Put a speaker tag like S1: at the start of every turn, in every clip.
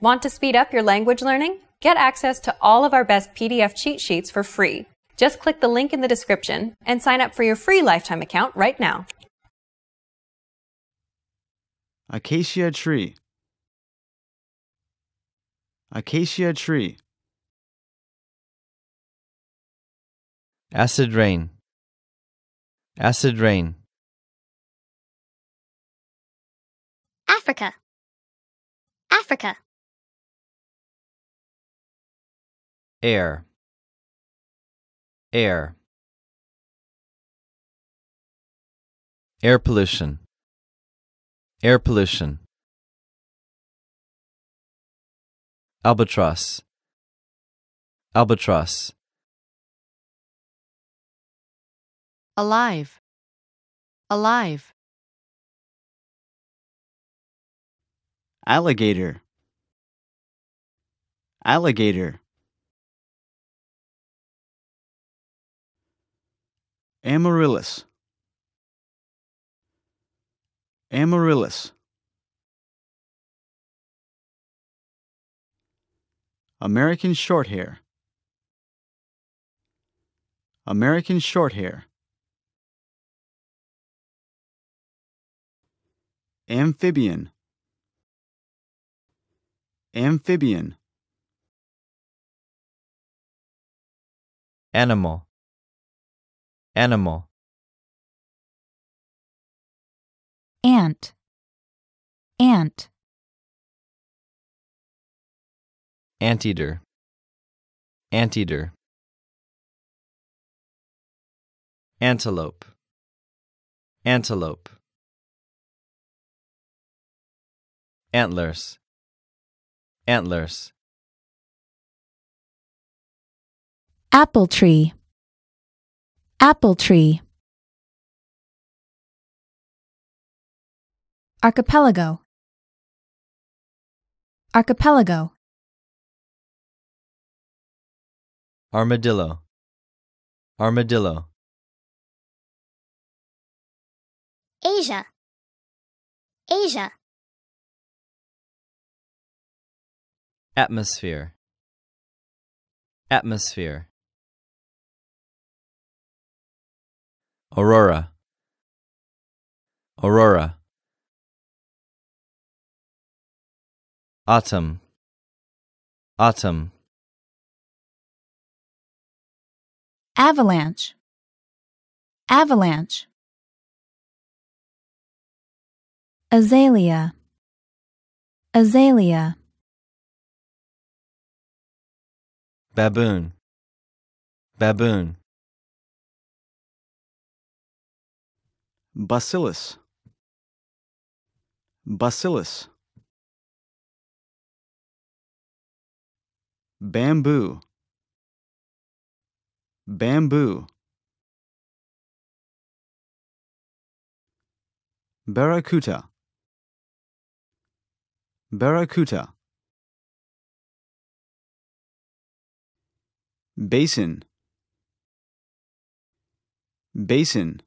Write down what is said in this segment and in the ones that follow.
S1: Want to speed up your language learning? Get access to all of our best PDF cheat sheets for free. Just click the link in the description and sign up for your free lifetime account right now. Acacia tree. Acacia tree. Acid rain. Acid rain. Africa. Africa. air air air pollution air pollution albatross albatross alive alive alligator alligator Amaryllis. Amaryllis. American Shorthair. American Shorthair. Amphibian. Amphibian. Animal. Animal. Ant. Ant. Anteater. Anteater. Antelope. Antelope. Antlers. Antlers. Apple tree. Apple tree. Archipelago. Archipelago. Armadillo. Armadillo. Asia. Asia. Atmosphere. Atmosphere. Aurora Aurora Autumn Autumn Avalanche Avalanche Azalea Azalea Baboon Baboon bacillus bacillus bamboo bamboo barracuda barracuda basin basin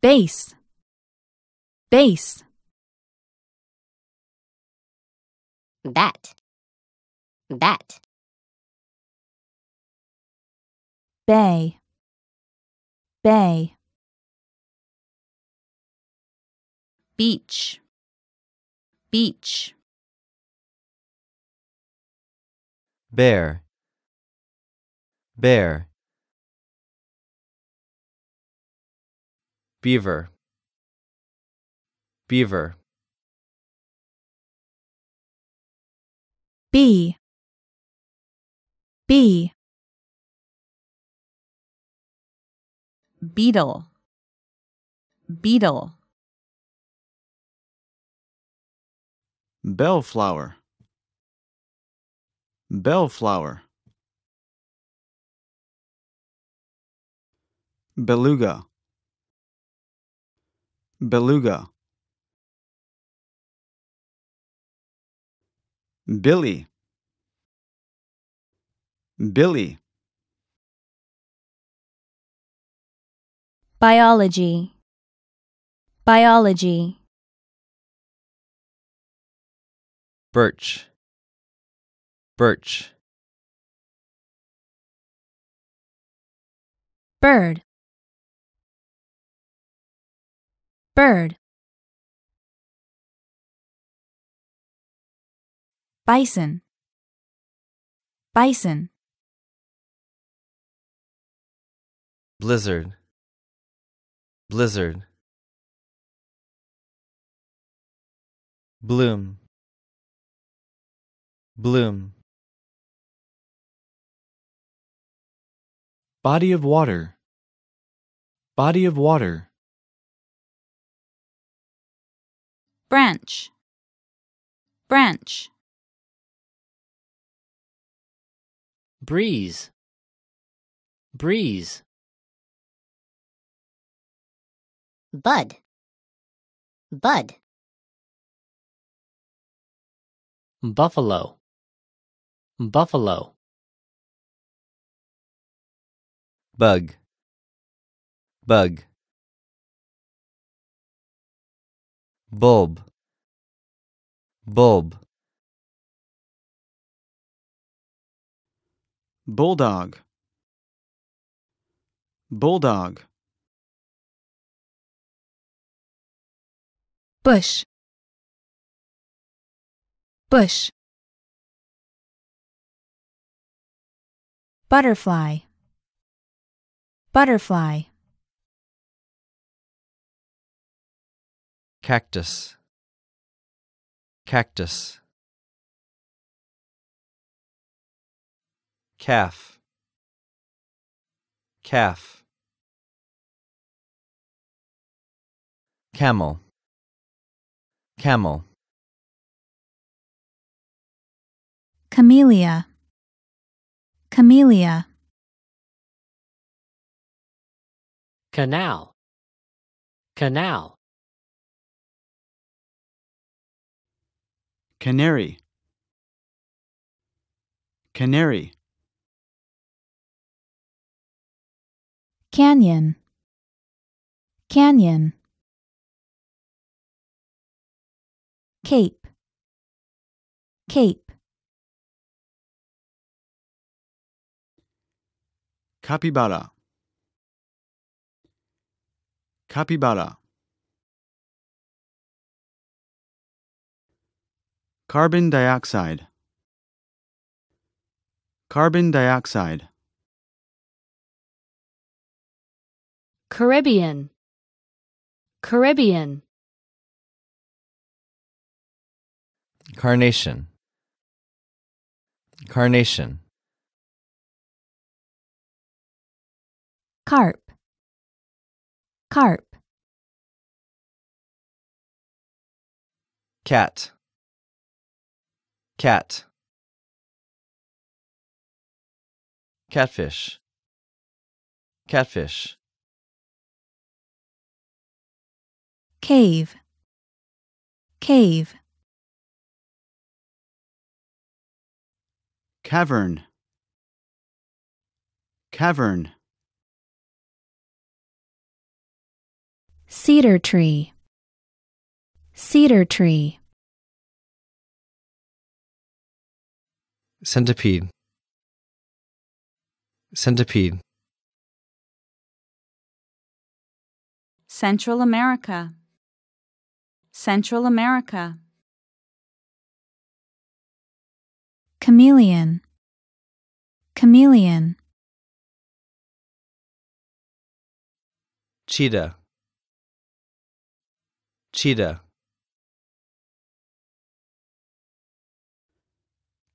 S1: base base bat bat bay bay beach beach bear bear Beaver Beaver B B Beetle Beetle Bellflower Bellflower Beluga Beluga. Billy. Billy. Biology. Biology. Birch. Birch. Bird. bird bison bison blizzard blizzard bloom bloom body of water body of water branch, branch. breeze, breeze. bud, bud. buffalo, buffalo. bug, bug. Bob Bob Bulldog Bulldog Bush Bush Butterfly Butterfly Cactus. Cactus. Calf. Calf. Camel. Camel. Camellia. Camellia. Canal. Canal. Canary. Canary. Canyon. Canyon. Cape. Cape. Capybara. Capybara. Carbon dioxide. Carbon dioxide. Caribbean. Caribbean. Carnation. Carnation. Carp. Carp. Cat cat catfish catfish cave cave cavern cavern cedar tree cedar tree Centipede. Centipede. Central America. Central America. Chameleon. Chameleon. Cheetah. Cheetah.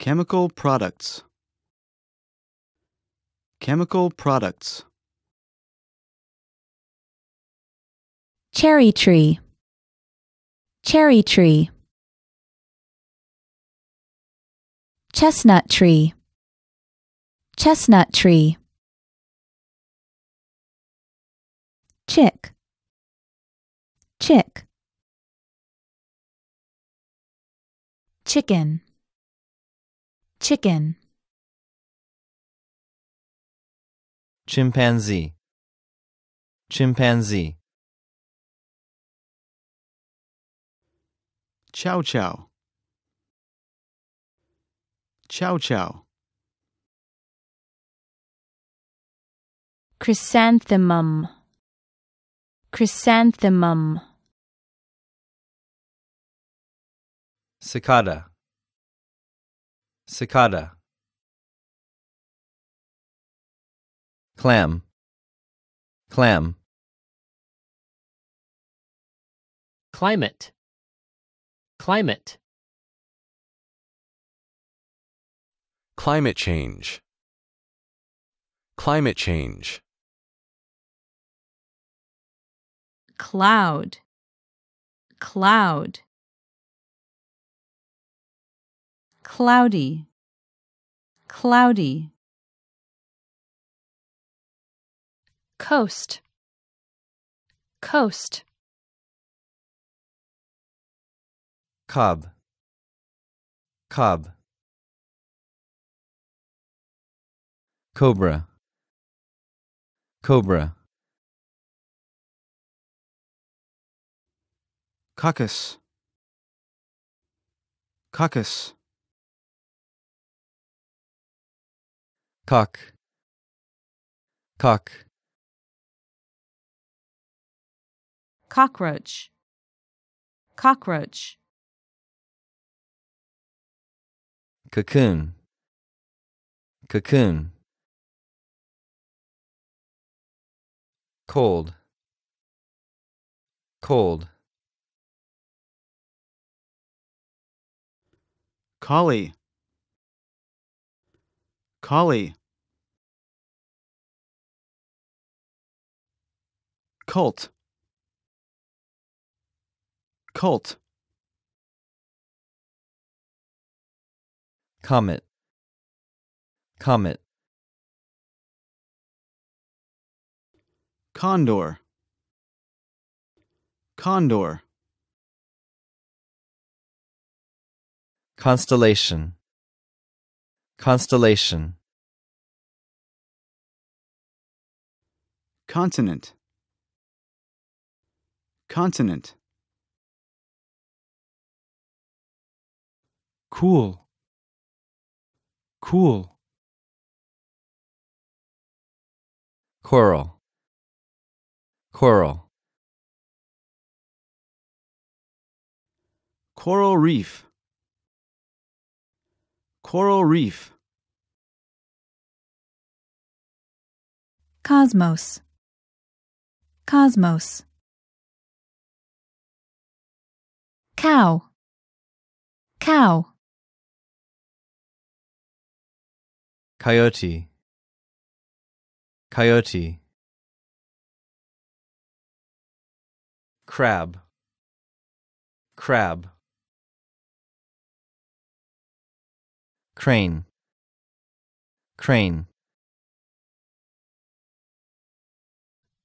S1: Chemical products. Chemical products. Cherry tree. Cherry tree. Chestnut tree. Chestnut tree. Chick. Chick. Chicken chicken chimpanzee chimpanzee chow chow chow chow chrysanthemum chrysanthemum cicada cicada clam clam climate climate climate change climate change cloud cloud cloudy, cloudy. Coast, coast. Cub, cub. Cobra, cobra. Caucus, caucus. cock cock cockroach cockroach cocoon cocoon cold cold collie Collie. Colt. Colt. Comet. Comet. Condor. Condor. Constellation. Constellation Continent Continent Cool Cool Coral Coral Coral reef Coral reef. Cosmos. Cosmos. Cow. Cow. Coyote. Coyote. Crab. Crab. crane crane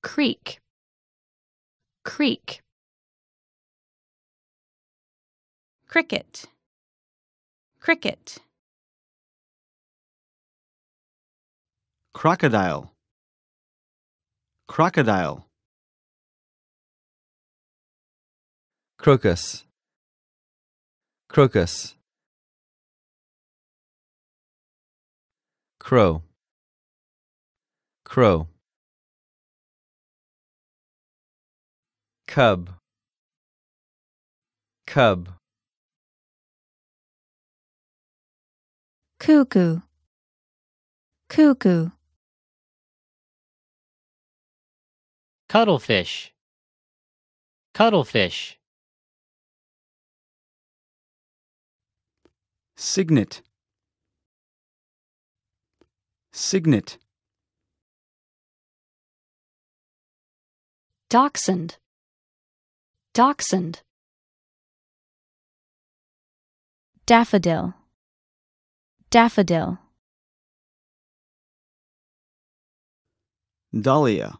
S1: creek creek cricket cricket crocodile crocodile crocus crocus crow crow cub cub cuckoo cuckoo cuttlefish cuttlefish signet Signet. Dachshund. Dachshund. Daffodil. Daffodil. Dahlia.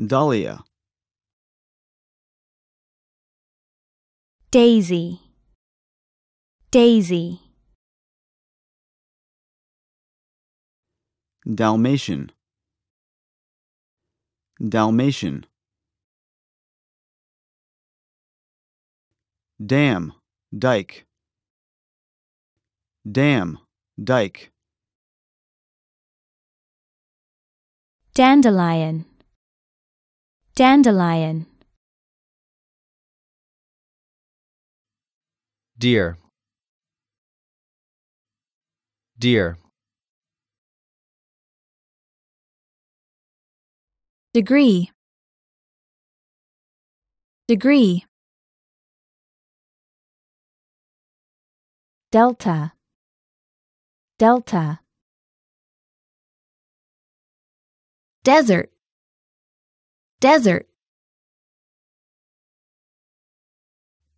S1: Dahlia. Daisy. Daisy. Dalmatian Dalmatian Dam, dike Dam, dike Dandelion Dandelion Deer Deer degree degree delta delta desert desert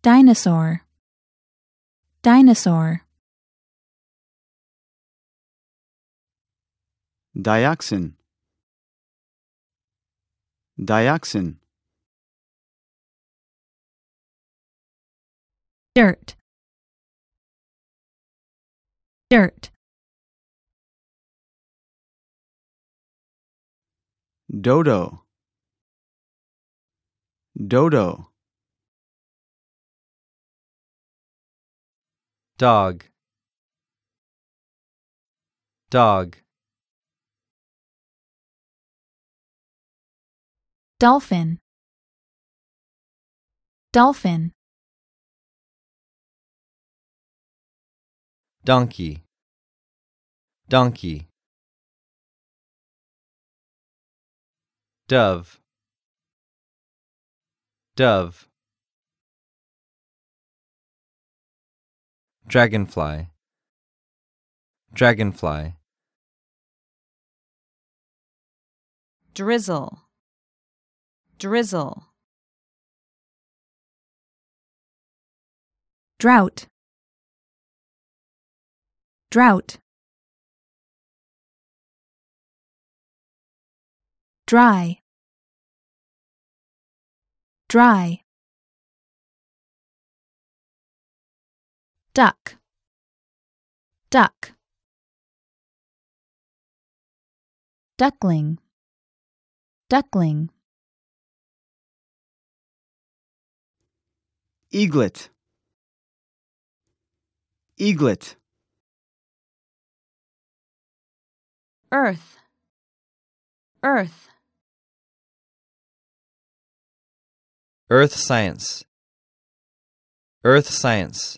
S1: dinosaur dinosaur dioxin Dioxin. Dirt. Dirt. Dodo. Dodo. Dog. Dog. Dolphin Dolphin Donkey Donkey Dove Dove Dragonfly Dragonfly Drizzle drizzle, drought, drought, dry, dry, duck, duck, duckling, duckling. Eaglet. Eaglet. Earth. Earth. Earth science. Earth science.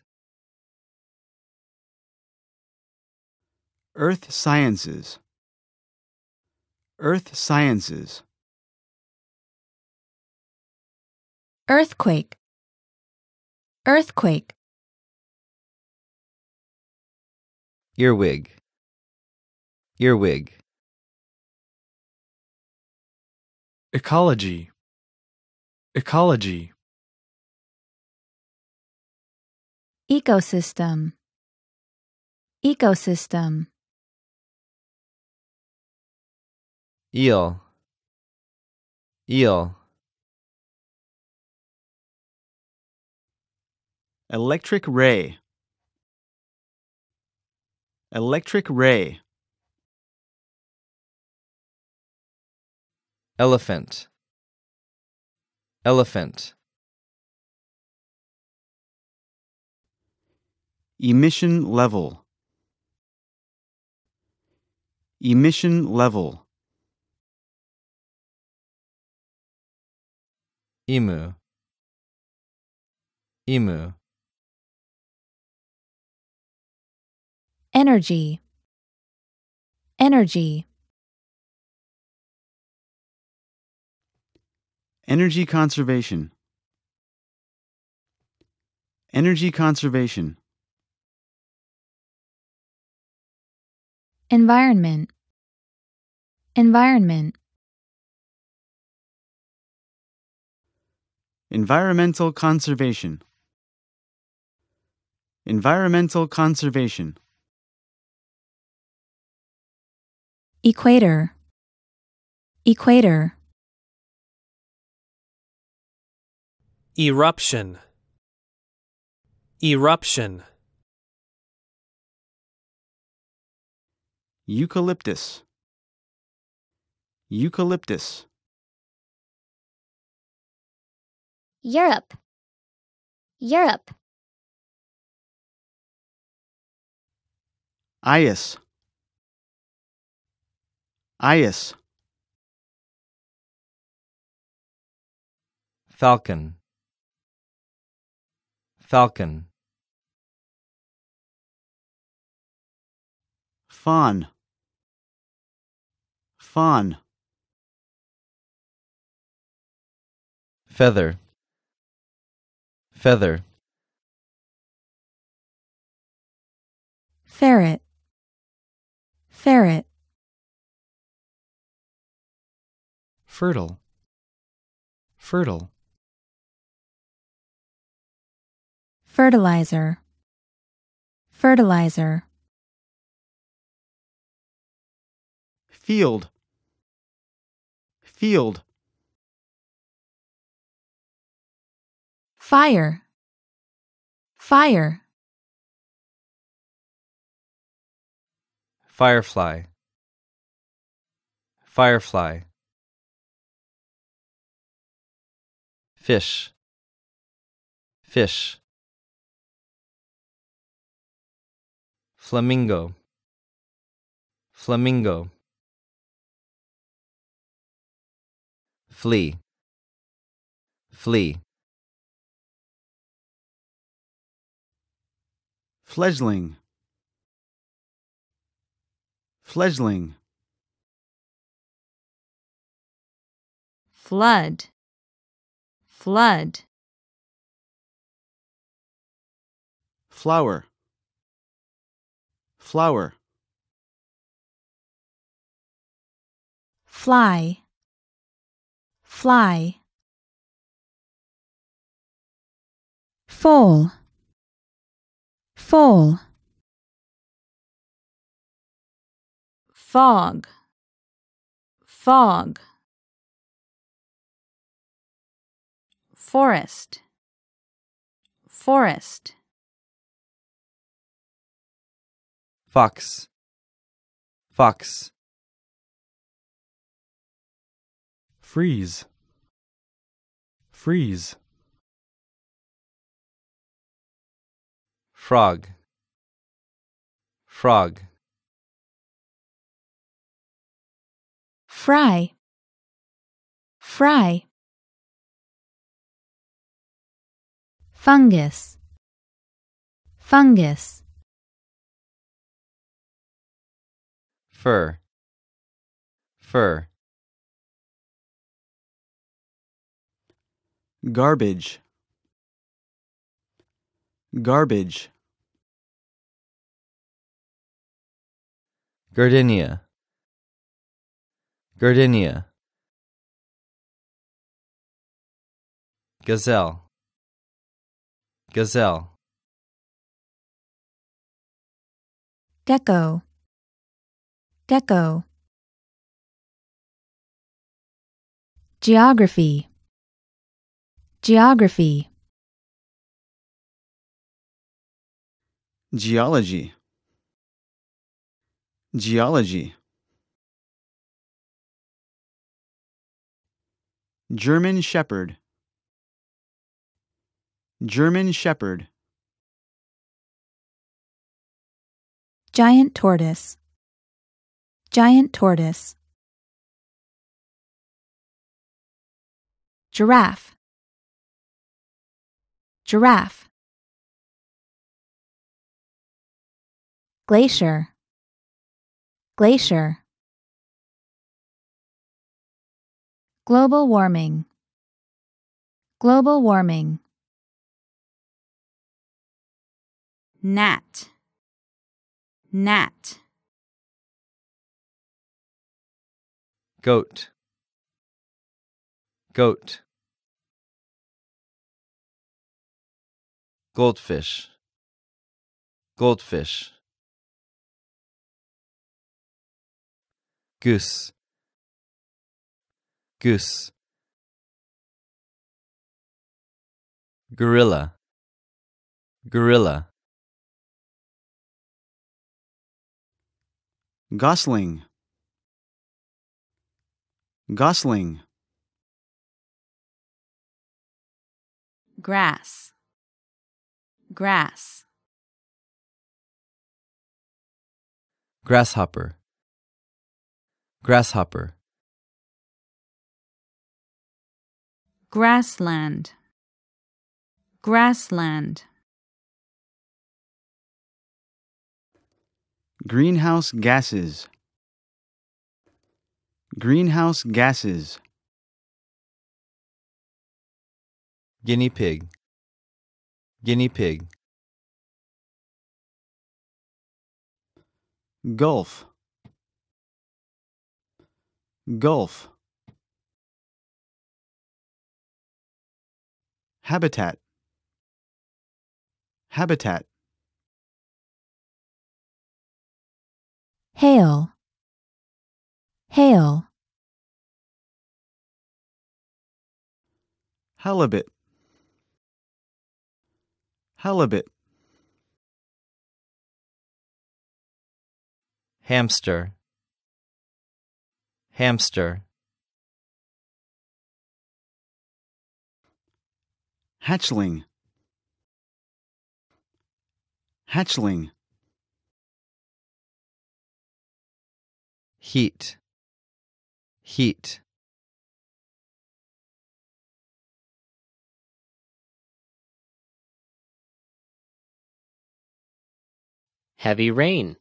S1: Earth sciences. Earth sciences. Earthquake. Earthquake. Earwig. Earwig. Ecology. Ecology. Ecosystem. Ecosystem. Eel. Eel. Electric ray. Electric ray. Elephant. Elephant. Emission level. Emission level. Emu. Emu. Energy. Energy. Energy conservation. Energy conservation. Environment. Environment. Environmental conservation. Environmental conservation. Equator Equator Eruption Eruption Eucalyptus Eucalyptus Europe Europe Ias Ayas. Falcon. Falcon. Fawn. Fawn. Feather. Feather. Ferret. Ferret. fertile, fertile. Fertilizer, fertilizer. Field, field. Fire, fire. Firefly, firefly. fish fish flamingo flamingo Flea. Flea. fledgling fledgling flood Flood. Flower. Flower. Fly. Fly. Fall. Fall. Fog. Fog. Forest. Forest. Fox. Fox. Freeze. Freeze. Frog. Frog. Fry. Fry. fungus, fungus, fur, fur, garbage, garbage, gardenia, gardenia, gazelle. Gazelle. Gecko. Gecko. Geography. Geography. Geology. Geology. German Shepherd. German Shepherd. Giant tortoise. Giant tortoise. Giraffe. Giraffe. Glacier. Glacier. Global warming. Global warming. gnat, gnat. Goat, goat. Goldfish, goldfish. Goose, goose. Gorilla, gorilla. Gosling Gosling Grass Grass Grasshopper Grasshopper Grassland Grassland Greenhouse gases. Greenhouse gases. Guinea pig. Guinea pig. Gulf. Gulf. Habitat. Habitat. hail, hail. Halibut, halibut. Hamster, hamster. Hatchling, hatchling. heat heat heavy rain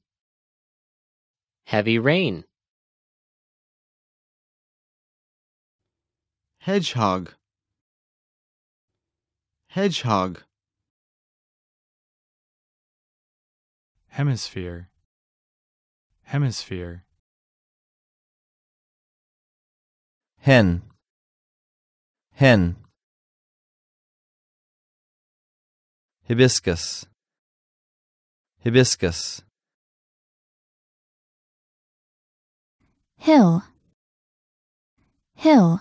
S1: heavy rain hedgehog hedgehog hemisphere hemisphere hen hen hibiscus hibiscus hill hill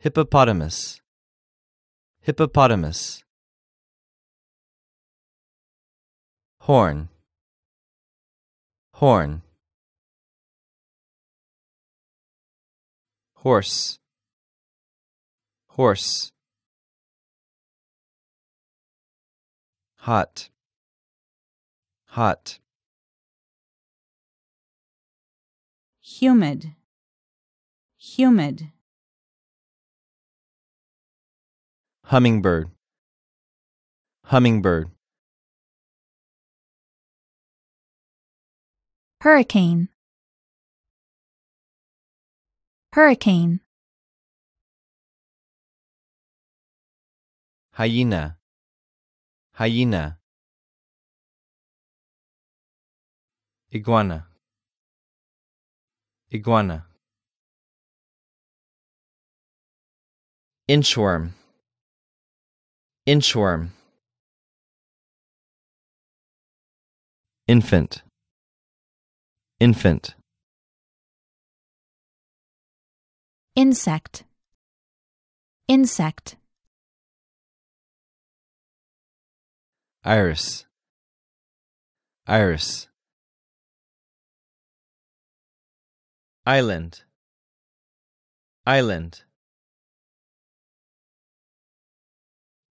S1: hippopotamus hippopotamus horn horn horse horse hot hot humid humid hummingbird hummingbird hurricane Hurricane. Hyena. Hyena. Iguana. Iguana. Inchworm. Inchworm. Infant. Infant. insect insect iris iris island island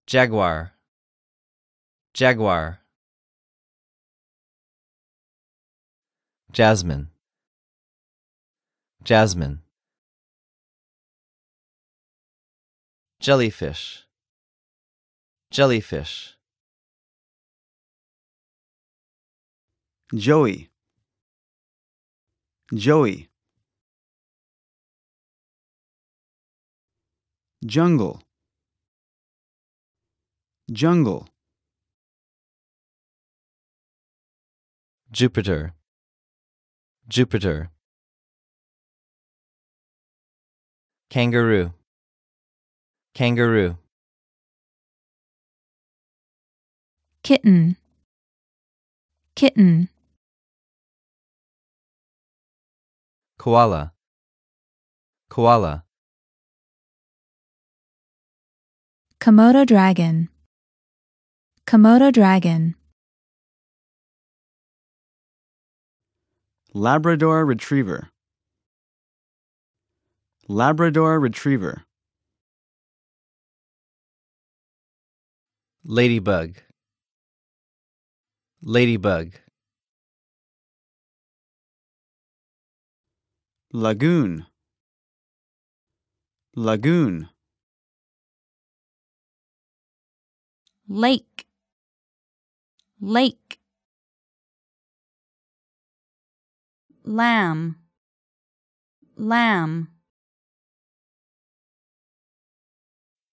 S1: jaguar jaguar jasmine jasmine jellyfish jellyfish joey joey jungle jungle jupiter jupiter kangaroo Kangaroo. Kitten. Kitten. Koala. Koala. Komodo dragon. Komodo dragon. Labrador retriever. Labrador retriever. Ladybug Ladybug Lagoon Lagoon Lake Lake Lamb Lamb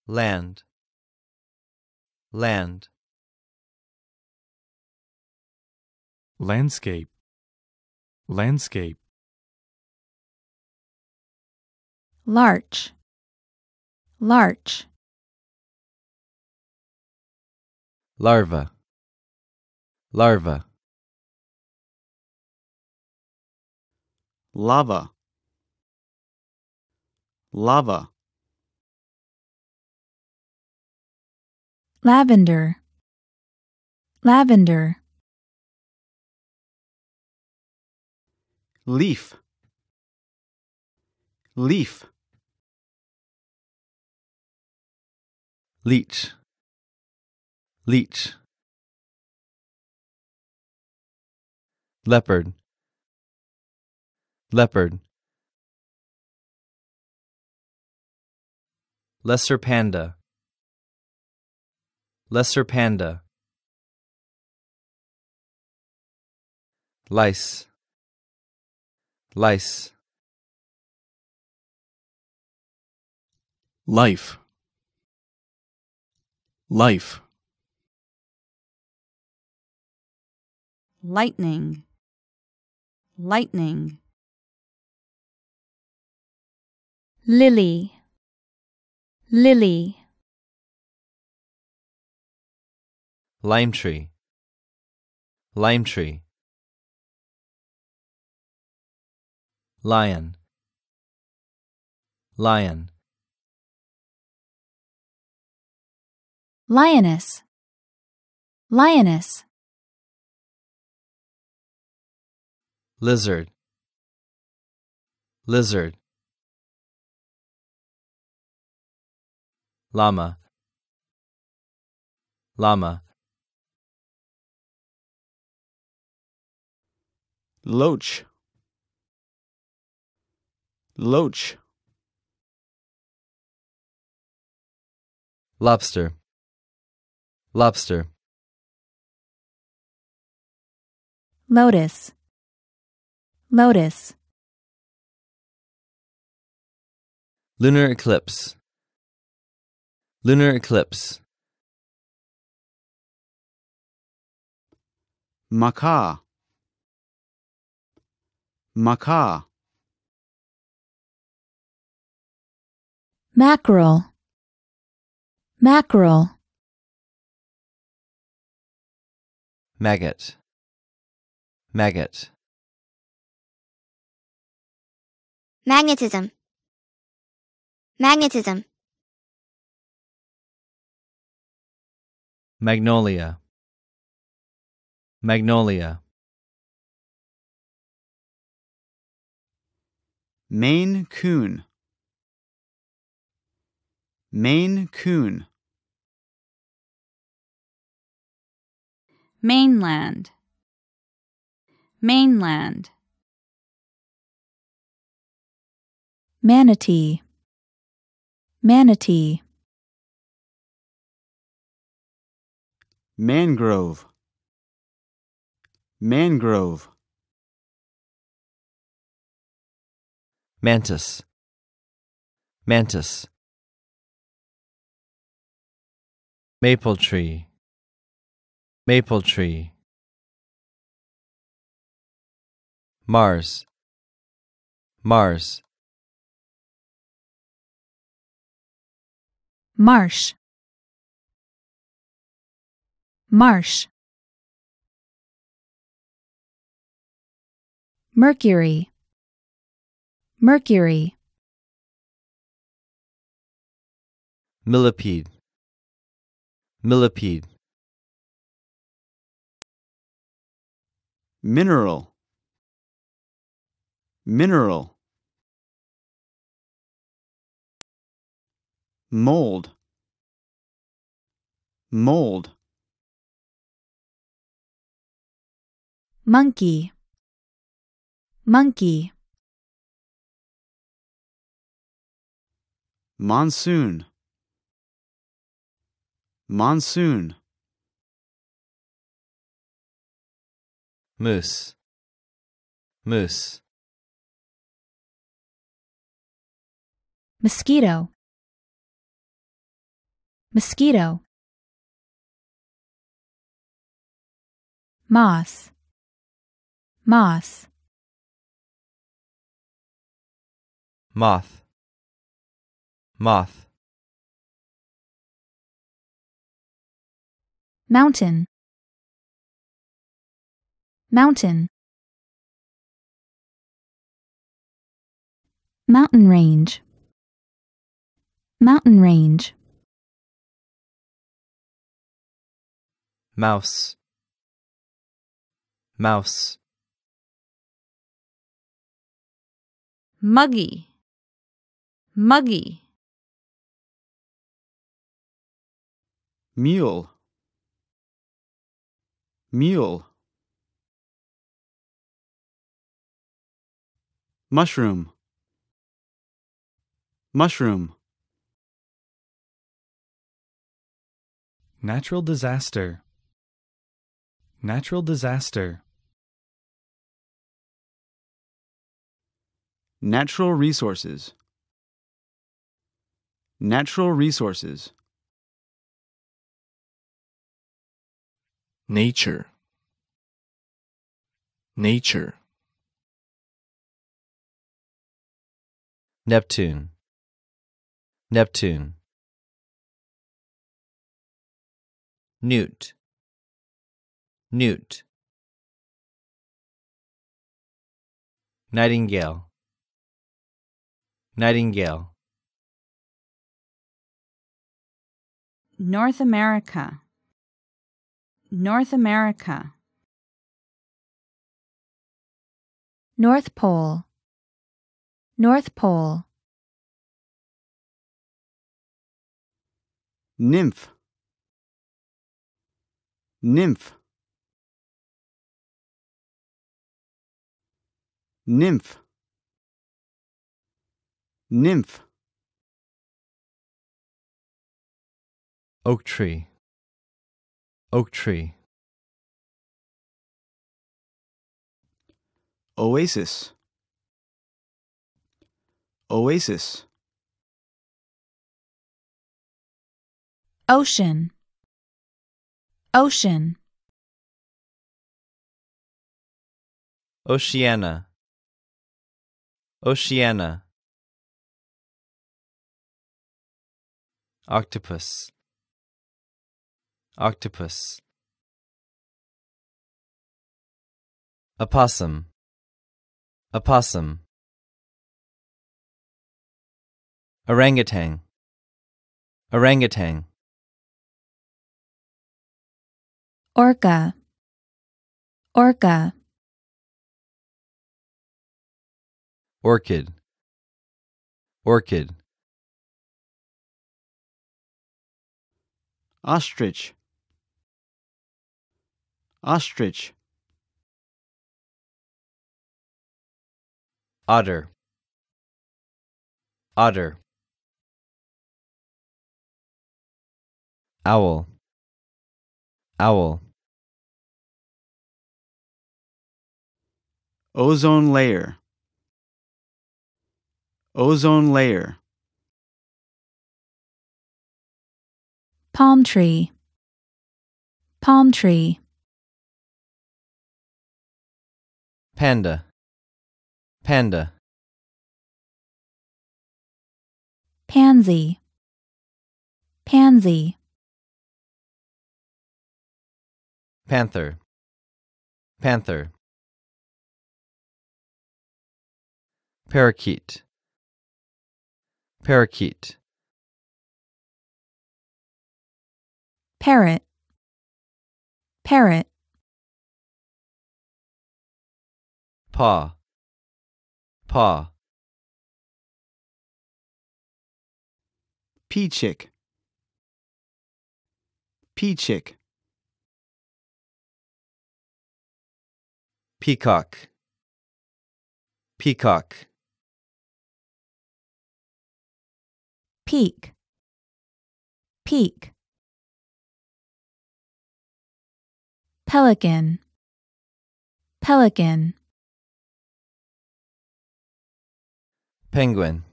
S1: Land land landscape landscape larch larch larva larva lava lava Lavender, lavender. Leaf, leaf. Leech, leech. Leopard, leopard. Lesser panda Lesser panda. Lice. Lice. Life. Life. Lightning. Lightning. Lily. Lily. lime tree lime tree lion lion lioness lioness lizard lizard llama llama Loach. Loach. Lobster. Lobster. Lotus. Lotus. Lunar eclipse. Lunar eclipse. Macaw. Macaw. Mackerel. Mackerel. Maggot. Maggot. Magnetism. Magnetism. Magnolia. Magnolia. Maine Coon. Maine Coon. Mainland. Mainland. Manatee. Manatee. Mangrove. Mangrove. Mantis. Mantis. Maple tree. Maple tree. Mars. Mars. Marsh. Marsh. Mercury. Mercury. Millipede. Millipede. Mineral. Mineral. Mold. Mold. Monkey. Monkey. Monsoon. Monsoon. Moose. Moose. Mosquito. Mosquito. Moss. Moss. Moth. Moth. Mountain. Mountain. Mountain range. Mountain range. Mouse. Mouse. Muggy. Muggy. mule mule mushroom mushroom natural disaster natural disaster natural resources natural resources nature nature neptune neptune newt newt nightingale nightingale north america North America. North Pole. North Pole. Nymph. Nymph. Nymph. Nymph. Oak tree. Oak tree. Oasis. Oasis. Ocean. Ocean. Oceana. Oceana. Octopus octopus opossum opossum orangutan orangutan orca orca orchid orchid ostrich Ostrich Otter Otter Owl Owl Ozone layer Ozone layer Palm tree Palm tree panda panda pansy pansy panther panther parakeet parakeet parrot parrot paw paw pea chick pea chick peacock peacock peak peak pelican pelican Penguin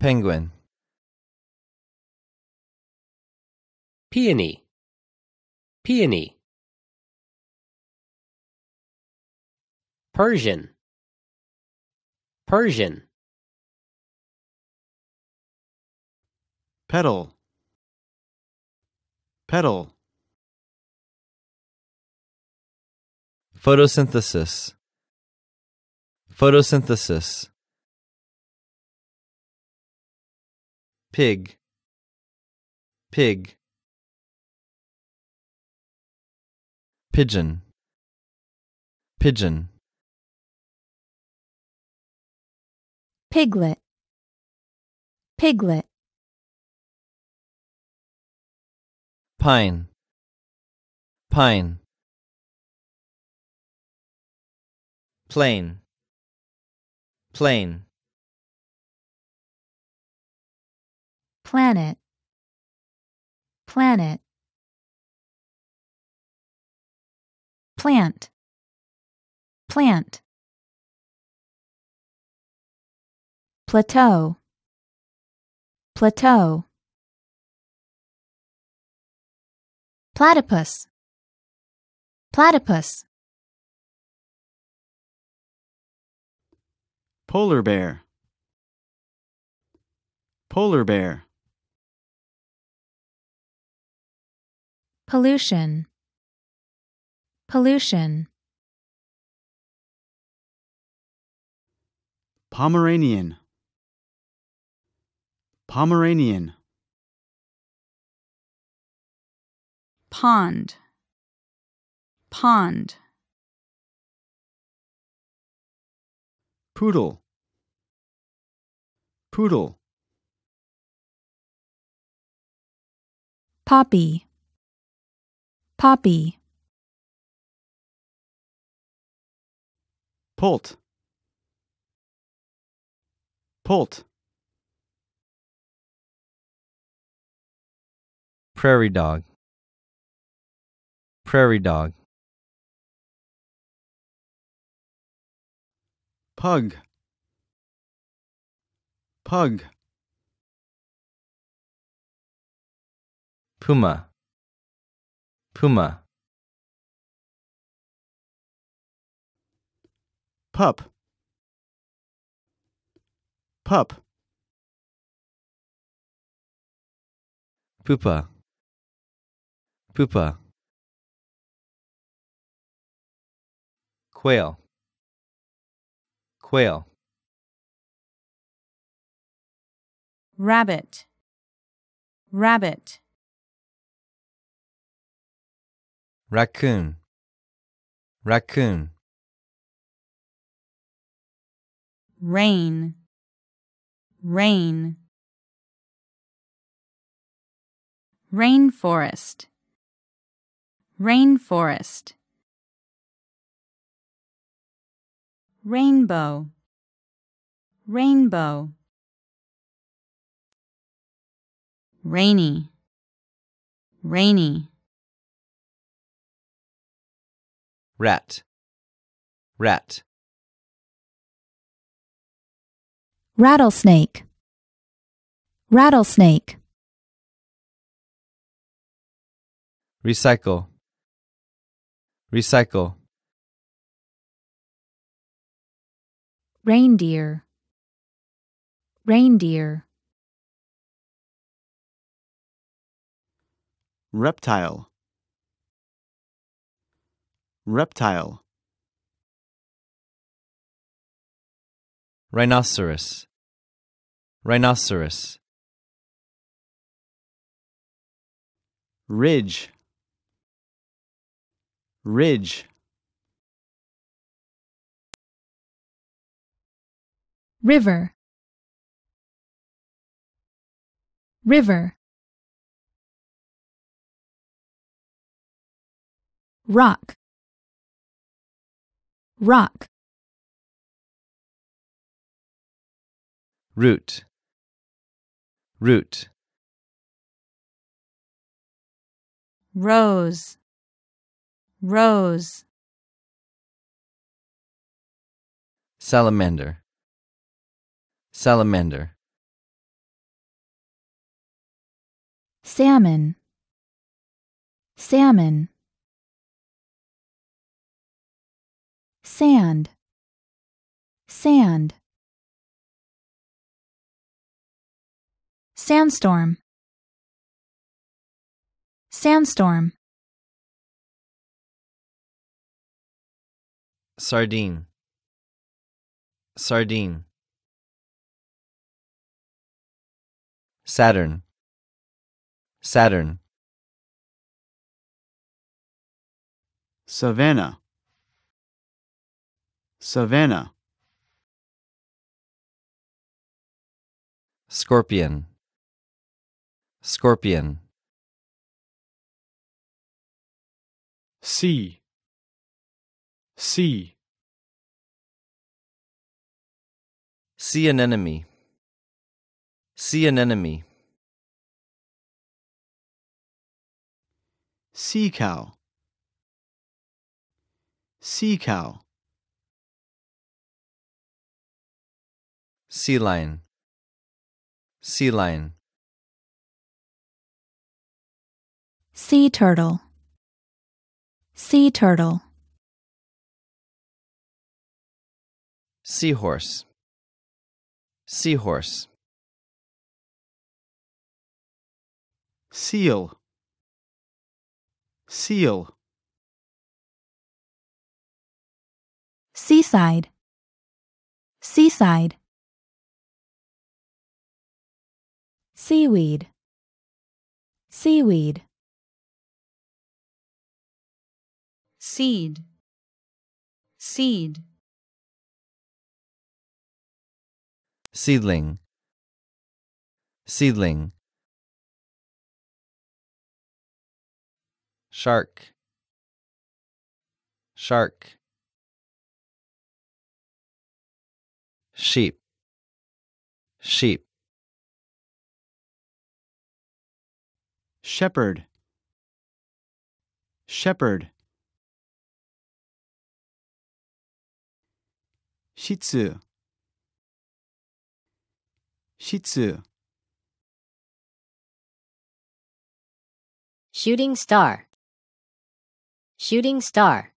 S1: Penguin Peony Peony Persian Persian Petal. Petal. Photosynthesis Photosynthesis pig pig pigeon pigeon piglet piglet pine pine plane plane planet planet plant plant plateau plateau platypus platypus polar bear polar bear Pollution. Pollution. Pomeranian. Pomeranian. Pond. Pond. Poodle. Poodle. Poppy. Poppy. Pult. Pult. Prairie dog. Prairie dog. Pug. Pug. Puma. Puma. Pup. Pup. Pupa. Pupa. Quail. Quail. Rabbit. Rabbit. raccoon raccoon rain rain rainforest rainforest rainbow rainbow rainy rainy rat rat rattlesnake rattlesnake recycle recycle reindeer reindeer reptile Reptile Rhinoceros Rhinoceros Ridge Ridge River River Rock rock root root rose rose salamander salamander salmon salmon sand, sand. Sandstorm, sandstorm. Sardine, sardine. Saturn, Saturn. Savannah Savannah. Scorpion. Scorpion. Sea. Sea. Sea anemone. Sea anemone. Sea cow. Sea cow. Sea lion. Sea lion. Sea turtle. Sea turtle. Seahorse. Seahorse. Seal. Seal. Seaside. Seaside. seaweed seaweed seed seed seedling seedling shark shark sheep sheep shepherd shepherd shitsu shitsu shooting star shooting star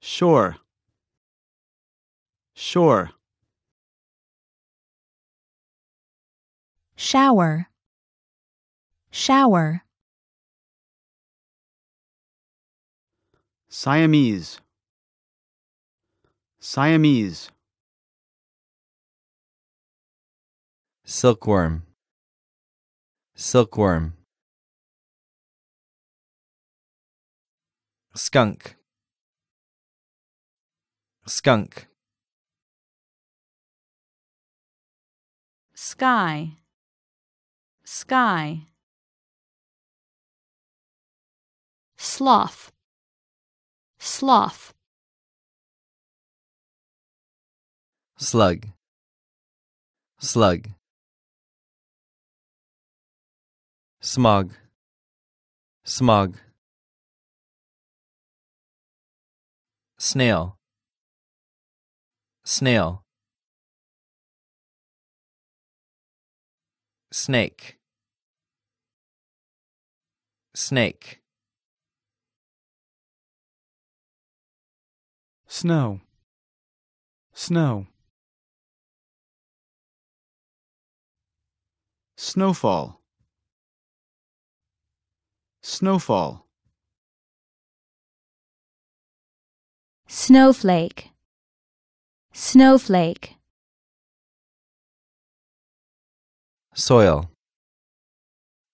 S1: shore shore shower, shower. Siamese, Siamese. Silkworm, silkworm. Skunk, skunk. Sky sky sloth sloth slug slug smog smog snail snail snake snake snow snow snowfall snowfall snowflake snowflake soil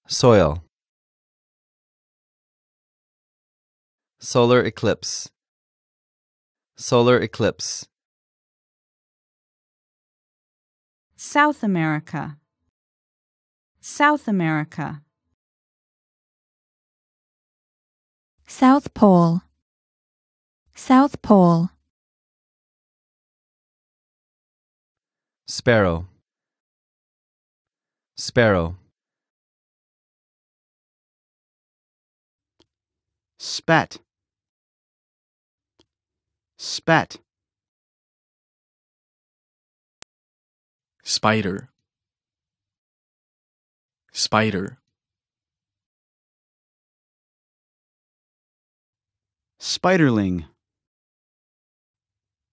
S1: soil solar eclipse solar eclipse South America South America South Pole South Pole Sparrow Sparrow. Spat. Spat. Spider. Spider. Spiderling.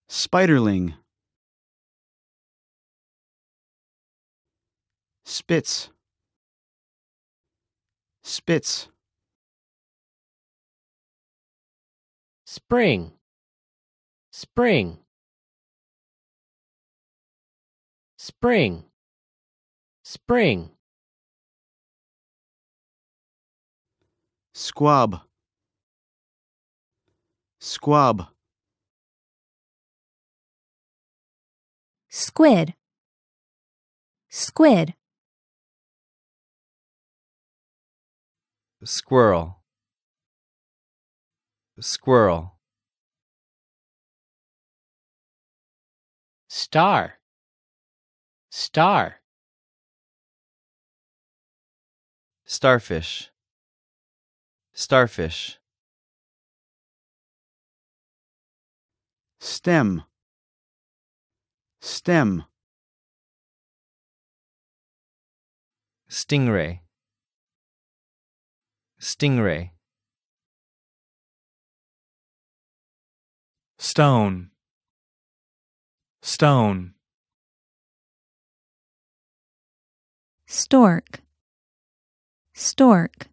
S1: Spiderling. Spitz. Spitz. Spring. Spring. Spring. Spring. Squab. Squab. Squid. Squid. squirrel squirrel star star starfish starfish stem stem stingray Stingray. Stone. Stone. Stork. Stork.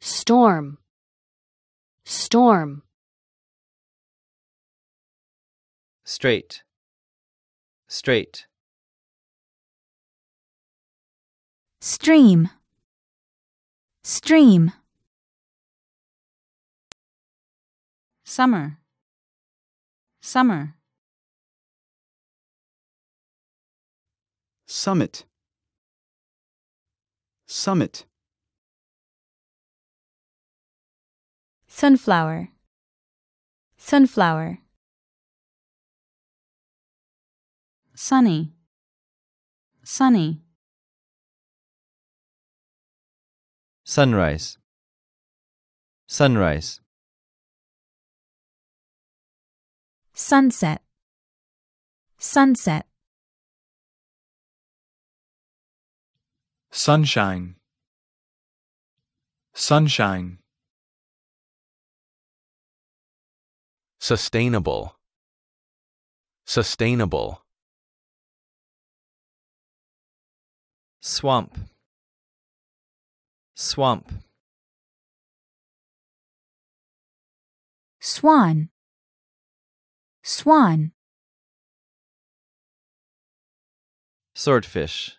S1: Storm. Storm. Straight. Straight. stream, stream. Summer, summer. Summit, summit. Sunflower, sunflower. Sunny, sunny. sunrise sunrise sunset sunset sunshine sunshine sustainable sustainable swamp Swamp. Swan. Swan. Swordfish.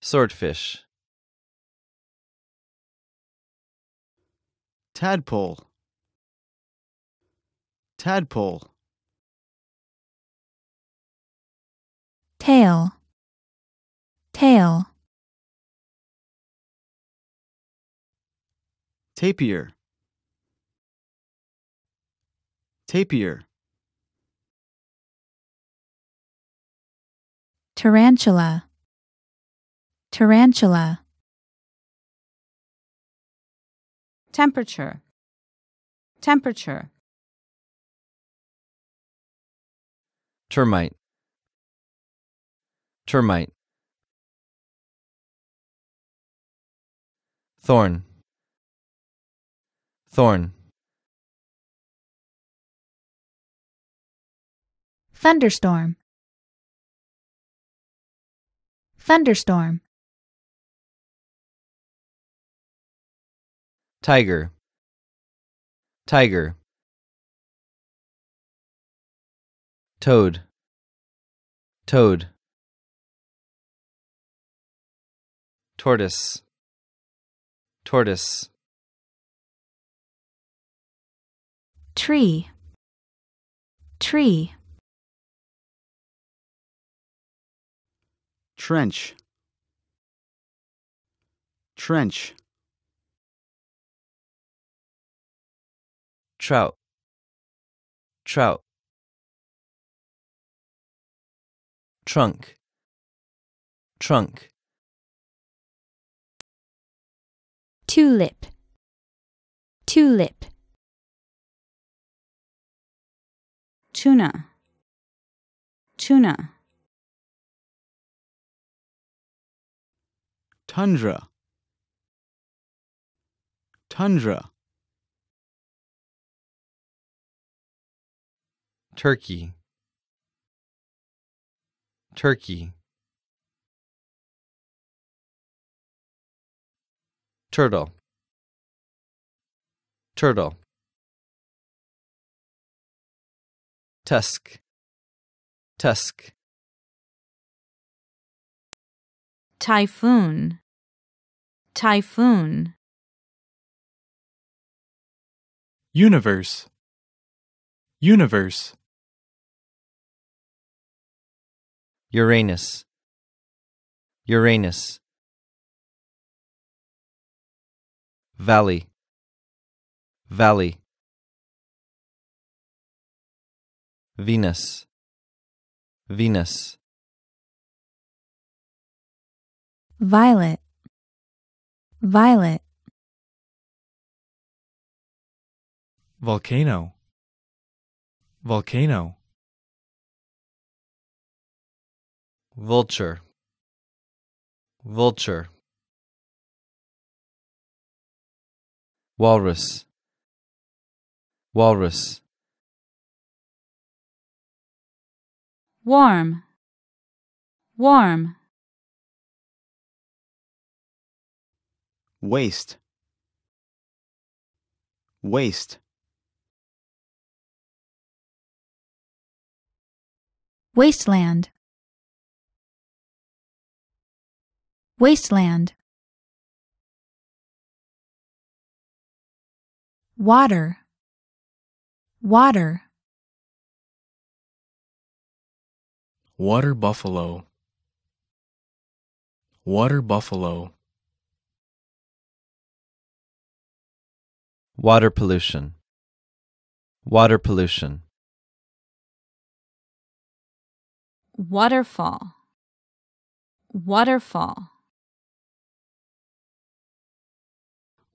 S1: Swordfish. Tadpole. Tadpole. Tail. Tail. Tapir Tapir Tarantula Tarantula Temperature Temperature Termite Termite Thorn Thorn. Thunderstorm. Thunderstorm. Tiger. Tiger. Toad. Toad. Tortoise. Tortoise. tree tree trench trench trout trout trunk trunk tulip tulip tuna tuna tundra tundra turkey turkey turtle turtle tusk tusk typhoon typhoon universe universe uranus uranus valley valley Venus Venus Violet Violet Volcano Volcano Vulture Vulture Walrus Walrus warm, warm. Waste, waste. Wasteland, wasteland. Water, water. Water buffalo. Water buffalo. Water pollution. Water pollution. Waterfall. Waterfall.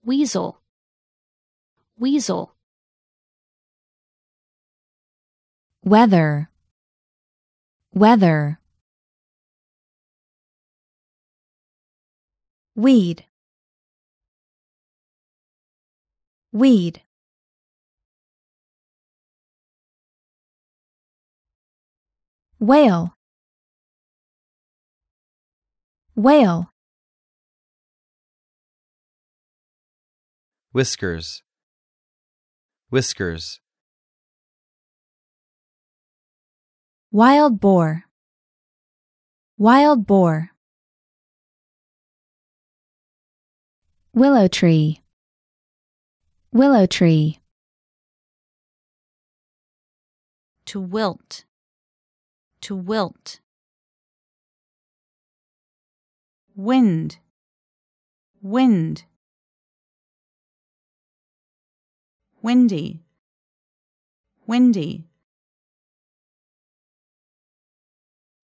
S1: Weasel. Weasel. Weather. Weather Weed Weed Whale Whale Whiskers Whiskers Wild boar. Wild boar. Willow tree. Willow tree. To wilt. To wilt. Wind. Wind. Windy. Windy.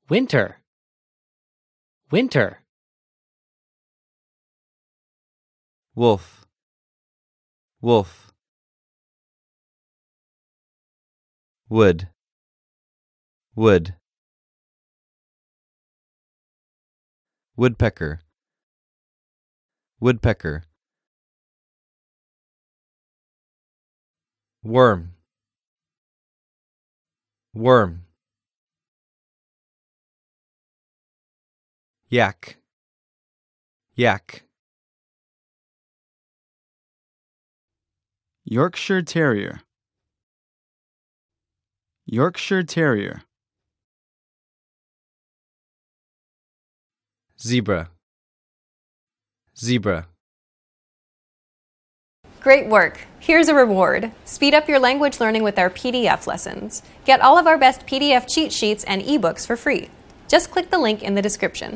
S1: winter winter wolf wolf wood wood woodpecker woodpecker worm worm Yak. Yak. Yorkshire Terrier. Yorkshire Terrier. Zebra. Zebra. Great work. Here's a reward. Speed up your language learning with our PDF lessons. Get all of our best PDF cheat sheets and ebooks for free. Just click the link in the description.